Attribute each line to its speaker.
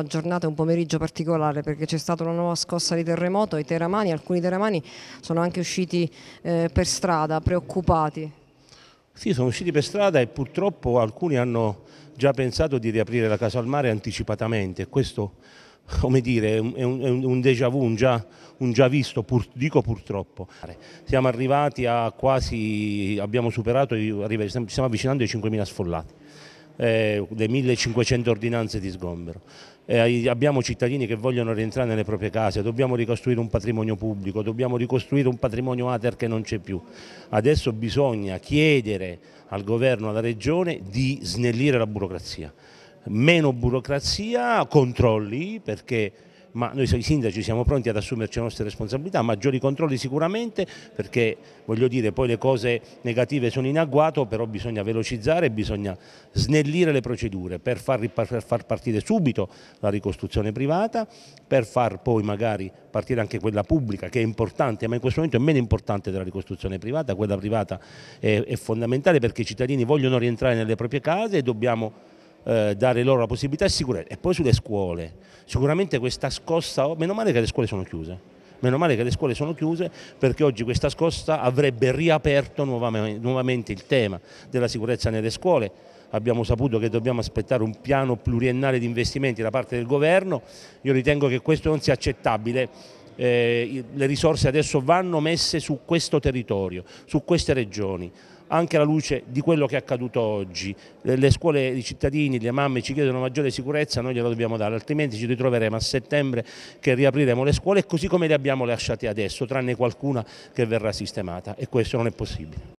Speaker 1: una giornata, un pomeriggio particolare perché c'è stata una nuova scossa di terremoto, i teramani, alcuni teramani sono anche usciti eh, per strada preoccupati.
Speaker 2: Sì, sono usciti per strada e purtroppo alcuni hanno già pensato di riaprire la casa al mare anticipatamente. Questo, come dire, è un, è un déjà vu, un già, un già visto, pur, dico purtroppo. Siamo arrivati a quasi, abbiamo superato, stiamo avvicinando ai 5.000 sfollati eh, le 1500 ordinanze di sgombero. Eh, abbiamo cittadini che vogliono rientrare nelle proprie case, dobbiamo ricostruire un patrimonio pubblico, dobbiamo ricostruire un patrimonio ATER che non c'è più. Adesso bisogna chiedere al governo, alla regione di snellire la burocrazia. Meno burocrazia, controlli perché ma noi sindaci siamo pronti ad assumerci le nostre responsabilità, maggiori controlli sicuramente perché voglio dire poi le cose negative sono in agguato, però bisogna velocizzare, bisogna snellire le procedure per far, per far partire subito la ricostruzione privata, per far poi magari partire anche quella pubblica che è importante, ma in questo momento è meno importante della ricostruzione privata, quella privata è, è fondamentale perché i cittadini vogliono rientrare nelle proprie case e dobbiamo eh, dare loro la possibilità di sicurezza. E poi sulle scuole, sicuramente questa scossa, oh, meno male che le scuole sono chiuse. Meno male che le scuole sono chiuse perché oggi questa scossa avrebbe riaperto nuovamente, nuovamente il tema della sicurezza nelle scuole abbiamo saputo che dobbiamo aspettare un piano pluriennale di investimenti da parte del governo, io ritengo che questo non sia accettabile. Eh, le risorse adesso vanno messe su questo territorio, su queste regioni anche alla luce di quello che è accaduto oggi. Le, scuole, i cittadini, le mamme ci chiedono maggiore sicurezza, noi glielo dobbiamo dare, altrimenti ci ritroveremo a settembre che riapriremo le scuole così come le abbiamo lasciate adesso, tranne qualcuna che verrà sistemata e questo non è possibile.